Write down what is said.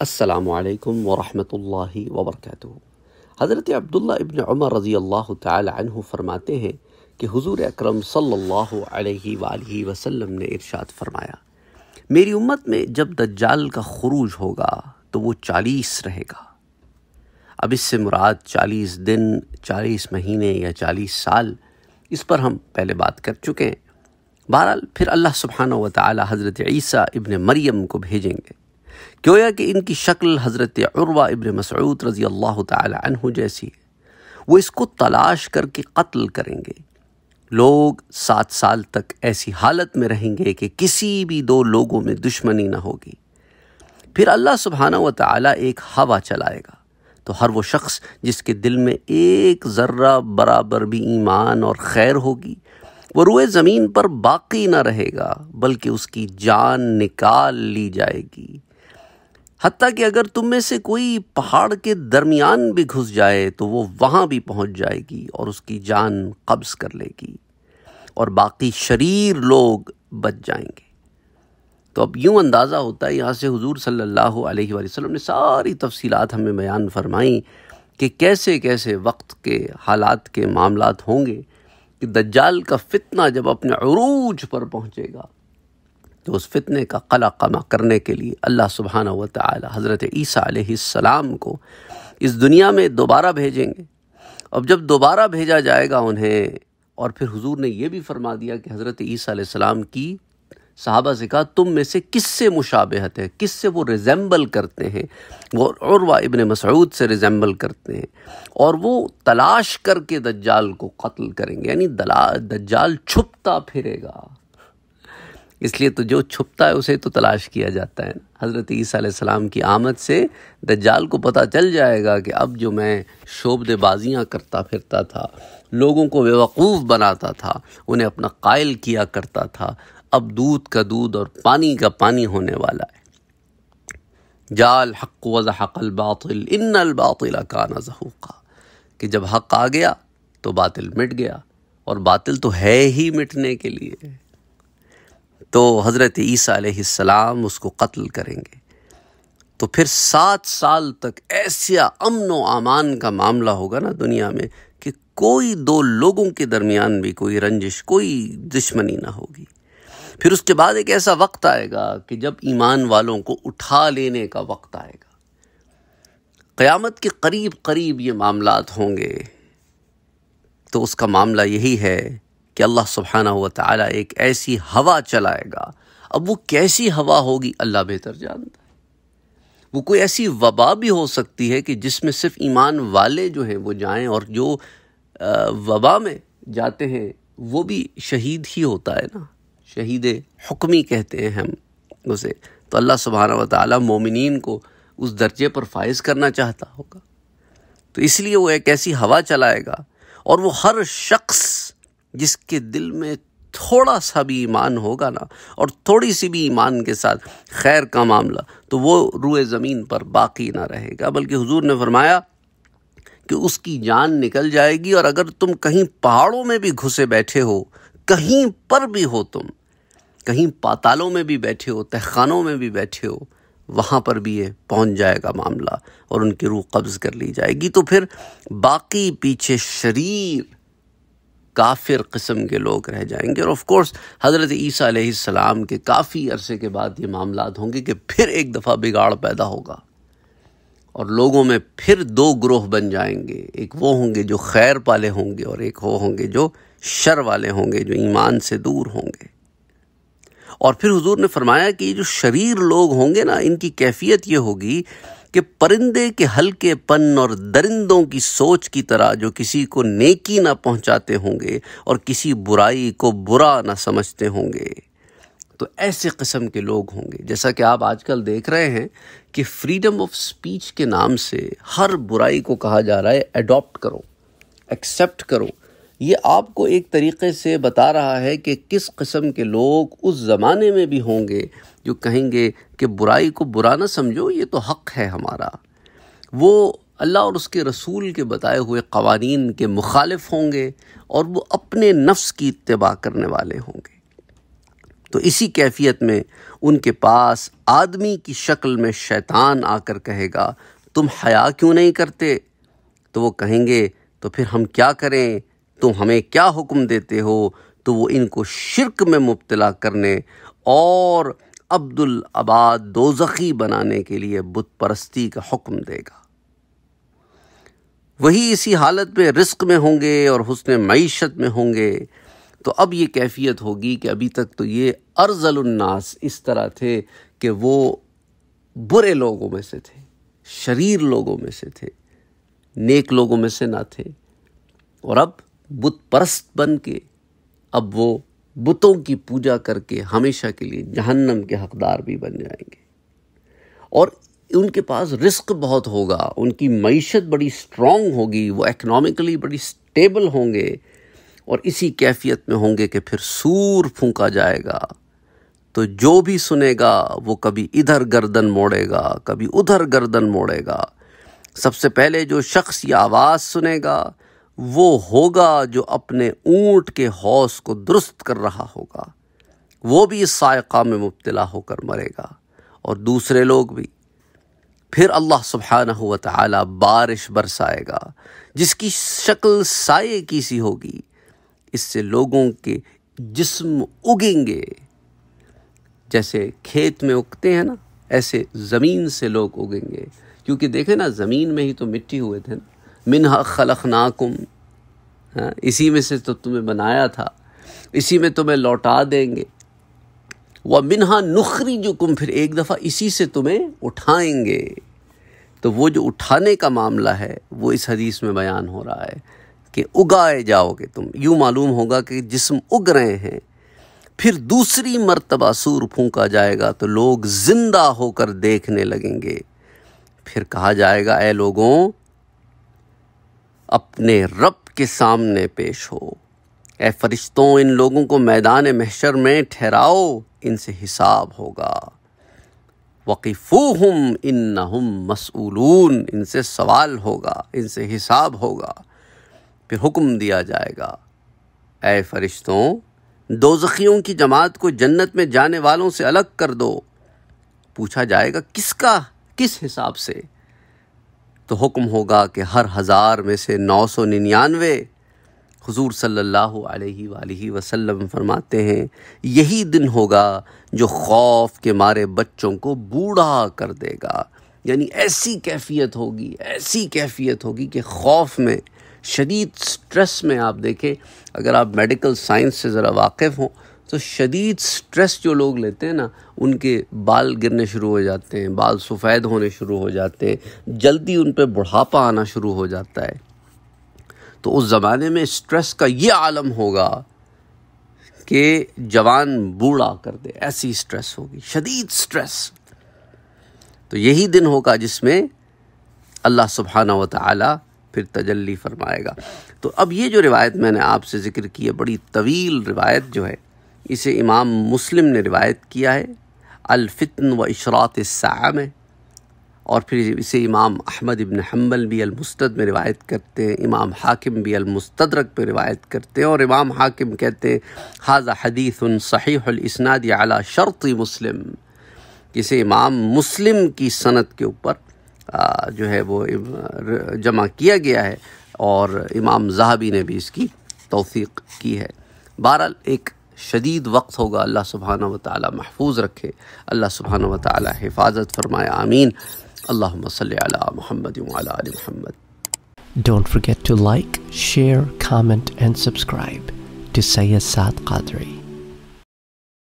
असलकम वरहि वबरक हज़रत अब्दुल्ला इबन उमर रज़ी अल्लाह तह फ़रमाते हैं कि हज़ूर अक्रम सल्लल्लाहु अलैहि ने इर्शाद फरमाया मेरी उम्मत में जब दज्जाल का खरूज होगा तो वो चालीस रहेगा अब इससे मुराद चालीस दिन चालीस महीने या चालीस साल इस पर हम पहले बात कर चुके हैं बहरहाल फिर अल्लाह सुबहाना व ताली हज़रत ईसा इबन मरियम को भेजेंगे गोया कि इनकी शक्ल हज़रत उर्वा इब्न मसऊद रज़ी अल्लाह तह जैसी है वो इसको तलाश करके कत्ल करेंगे लोग सात साल तक ऐसी हालत में रहेंगे कि किसी भी दो लोगों में दुश्मनी ना होगी फिर अल्लाह सुबहाना व ताली एक हवा चलाएगा तो हर वो शख्स जिसके दिल में एक ज़र्रा बराबर भी ईमान और खैर होगी वो रुए ज़मीन पर बाकी ना रहेगा बल्कि उसकी जान निकाल ली जाएगी हती कि अगर तुम में से कोई पहाड़ के दरमियान भी घुस जाए तो वो वहाँ भी पहुँच जाएगी और उसकी जान कब्ज़ कर लेगी और बाकी शरीर लोग बच जाएंगे तो अब यूँ अंदाज़ा होता है यहाँ से हुजूर सल्लल्लाहु अलैहि वसल्लम ने सारी तफसीलात हमें बयान फरमाई कि कैसे कैसे वक्त के हालात के मामला होंगे कि दज्जाल का फितना जब अपने अरूज पर पहुँचेगा तो उस फितने का कला कमा करने के लिए अल्लाह सुबहाना व ताली हज़रत ईसा को इस दुनिया में दोबारा भेजेंगे अब जब दोबारा भेजा जाएगा उन्हें और फिर हुजूर ने यह भी फरमा दिया कि हज़रत ईसा की साहबा से कहा तुम में से किससे मुशाबहत है किससे वो रिजेंबल करते हैं वो और वा इबन से रिजेंबल करते हैं और वो तलाश करके दज्जाल को कत्ल करेंगे यानी दला दज्जाल छुपता फिरेगा इसलिए तो जो छुपता है उसे तो तलाश किया जाता है हज़रत ईसीम की आमद से दज्जाल को पता चल जाएगा कि अब जो मैं शोबदेबाजियाँ करता फिरता था लोगों को बेवकूफ़ बनाता था उन्हें अपना कायल किया करता था अब दूध का दूध और पानी का पानी होने वाला है जाल हक वक़ल बातिल इन अलबातिल का नजहूक़ा कि जब हक आ गया तो बातिल मिट गया और बातिल तो है ही मिटने के लिए तो हज़रत ईसी सलाम उसको कत्ल करेंगे तो फिर सात साल तक ऐसा अमन व अमान का मामला होगा ना दुनिया में कि कोई दो लोगों के दरमियान भी कोई रंजिश कोई दुश्मनी ना होगी फिर उसके बाद एक ऐसा वक्त आएगा कि जब ईमान वालों को उठा लेने का वक्त आएगा क़यामत के करीब करीब ये मामला होंगे तो उसका मामला यही है कि अल्लाह सुबहाना हुआ ताला एक ऐसी हवा चलाएगा अब वो कैसी हवा होगी अल्लाह बेहतर जानता है वो कोई ऐसी वबा भी हो सकती है कि जिसमें सिर्फ ईमान वाले जो हैं वो जाएं और जो वबा में जाते हैं वो भी शहीद ही होता है ना शहीद हुक्मी कहते हैं हम उसे तो अल्लाह सुबहाना व ताली मोमिन को उस दर्जे पर फायज़ करना चाहता होगा तो इसलिए वो एक ऐसी हवा चलाएगा और वो हर शख्स जिसके दिल में थोड़ा सा भी ईमान होगा ना और थोड़ी सी भी ईमान के साथ खैर का मामला तो वो रुए ज़मीन पर बाकी ना रहेगा बल्कि हुजूर ने फरमाया कि उसकी जान निकल जाएगी और अगर तुम कहीं पहाड़ों में भी घुसे बैठे हो कहीं पर भी हो तुम कहीं पातालों में भी बैठे हो तहखानों में भी बैठे हो वहाँ पर भी ये पहुँच जाएगा मामला और उनकी रूह कब्ज़ कर ली जाएगी तो फिर बाकी पीछे शरीर काफिर कस्म के लोग रह जाएंगे और ऑफकोर्स हज़रत ईसी सलाम के काफ़ी अरसे के बाद ये मामला होंगे कि फिर एक दफ़ा बिगाड़ पैदा होगा और लोगों में फिर दो ग्रोह बन जाएंगे एक वो होंगे जो खैर वाले होंगे और एक वो होंगे जो शर वाले होंगे जो ईमान से दूर होंगे और फिर हुजूर ने फरमाया कि ये जो शरीर लोग होंगे ना इनकी कैफियत ये होगी कि परिंदे के हल्के पन और दरिंदों की सोच की तरह जो किसी को नेकी ना पहुंचाते होंगे और किसी बुराई को बुरा ना समझते होंगे तो ऐसे कस्म के लोग होंगे जैसा कि आप आजकल देख रहे हैं कि फ्रीडम ऑफ स्पीच के नाम से हर बुराई को कहा जा रहा है एडॉप्ट करो एक्सेप्ट करो ये आपको एक तरीके से बता रहा है कि किस किस्म के लोग उस ज़माने में भी होंगे जो कहेंगे कि बुराई को बुरा ना समझो ये तो हक़ है हमारा वो अल्लाह और उसके रसूल के बताए हुए कवानीन के मुखालफ होंगे और वो अपने नफ्स की इतबा करने वाले होंगे तो इसी कैफियत में उनके पास आदमी की शक्ल में शैतान आकर कहेगा तुम हया क्यों नहीं करते तो वो कहेंगे तो फिर हम क्या करें तुम हमें क्या हुक्म देते हो तो वो इनको शिरक में मुबतला करने और अब्दुल आबाद दोजखी बनाने के लिए बुत परस्ती का हुक्म देगा वही इसी हालत में रिस्क में होंगे और हुसन मीशत में होंगे तो अब ये कैफियत होगी कि अभी तक तो ये अर्जलन्नास इस तरह थे कि वो बुरे लोगों में से थे शरीर लोगों में से थे नेक लोगों में से ना थे और अब बुत परस्त बन के अब वो बुतों की पूजा करके हमेशा के लिए जहन्नम के हकदार भी बन जाएंगे और उनके पास रिस्क बहुत होगा उनकी मीशत बड़ी स्ट्रांग होगी वो इकनॉमिकली बड़ी स्टेबल होंगे और इसी कैफियत में होंगे कि फिर सूर फूंका जाएगा तो जो भी सुनेगा वो कभी इधर गर्दन मोड़ेगा कभी उधर गर्दन मोड़ेगा सबसे पहले जो शख्स ये आवाज़ सुनेगा वो होगा जो अपने ऊँट के हौस को दुरुस्त कर रहा होगा वो भी इस सायका में मुबतला होकर मरेगा और दूसरे लोग भी फिर अल्लाह सुबहाना हुआ बारिश बरसाएगा जिसकी शक्ल साय की सी होगी इससे लोगों के जिस्म उगेंगे जैसे खेत में उगते हैं ना ऐसे ज़मीन से लोग उगेंगे क्योंकि देखें ना ज़मीन में ही तो मिट्टी हुए थे ना मिन खलख नाकुम हाँ, इसी में से तो तुम्हें बनाया था इसी में तुम्हें लौटा देंगे व मिनहा नुखरी जो कुम फिर एक दफ़ा इसी से तुम्हें उठाएंगे तो वो जो उठाने का मामला है वो इस हदीस में बयान हो रहा है कि उगाए जाओगे तुम यूँ मालूम होगा कि जिसम उग रहे हैं फिर दूसरी मरतबा सूर फूका जाएगा तो लोग ज़िंदा होकर देखने लगेंगे फिर कहा जाएगा ए लोगों अपने रब के सामने पेश हो ए फरिश्तों इन लोगों को मैदान महशर में ठहराओ इनसे हिसाब होगा वकीफ़ू हम इन नहम मसूलून इनसे सवाल होगा इनसे हिसाब होगा फिर हुक्म दिया जाएगा ए फरिश्तों दो जख़ियों की जमात को जन्नत में जाने वालों से अलग कर दो पूछा जाएगा किसका किस हिसाब से तो हुक्म होगा कि हर हज़ार में से नौ सौ निन्यानवे हजूर सल्ला वसम फरमाते हैं यही दिन होगा जो खौफ के मारे बच्चों को बूढ़ा कर देगा यानी ऐसी कैफियत होगी ऐसी कैफियत होगी कि खौफ में शदीद स्ट्रेस में आप देखें अगर आप मेडिकल साइंस से ज़रा वाकिफ़ हों तो शदीद स्ट्रेस जो लोग लेते हैं ना उनके बाल गिरने शुरू हो जाते हैं बाल सफ़ेद होने शुरू हो जाते हैं जल्दी उन पर बुढ़ापा आना शुरू हो जाता है तो उस ज़माने में स्ट्रेस का ये आलम होगा कि जवान बूढ़ा कर दे ऐसी स्ट्रेस होगी शदीद स्ट्रेस तो यही दिन होगा जिसमें अल्लाह सुबहाना व फिर तजल्ली फरमाएगा तो अब ये जो रिवायत मैंने आपसे ज़िक्र की है बड़ी तवील रिवायत जो है इसे इमाम मुस्लिम ने रिवायत किया है अलफितन व इशरात सा में और फिर इसे इमाम अहमद इबन हम्बल भी अलमुस्तद में रिवायत करते हैं इमाम हाकिम भी अलमुस्तरक पर रिवायत करते हैं और इमाम हाकिम कहते हैं हाजा हदीस सहीहसनाद अला शर्त मुस्लिम इसे इमाम मुस्लिम की सनत के ऊपर जो है वो जमा किया गया है और इमाम जहाबी ने भी इसकी तोसीक की है बहरहाल एक शदीद वक्त होगा अल्लाह सुबहान वाली महफूज रखे अल्लाह सुबहान वाली हिफाजत फरमाए आमीन अल्लाह मसल महमद महमद don't forget to like share comment and subscribe to Syed सात कादरी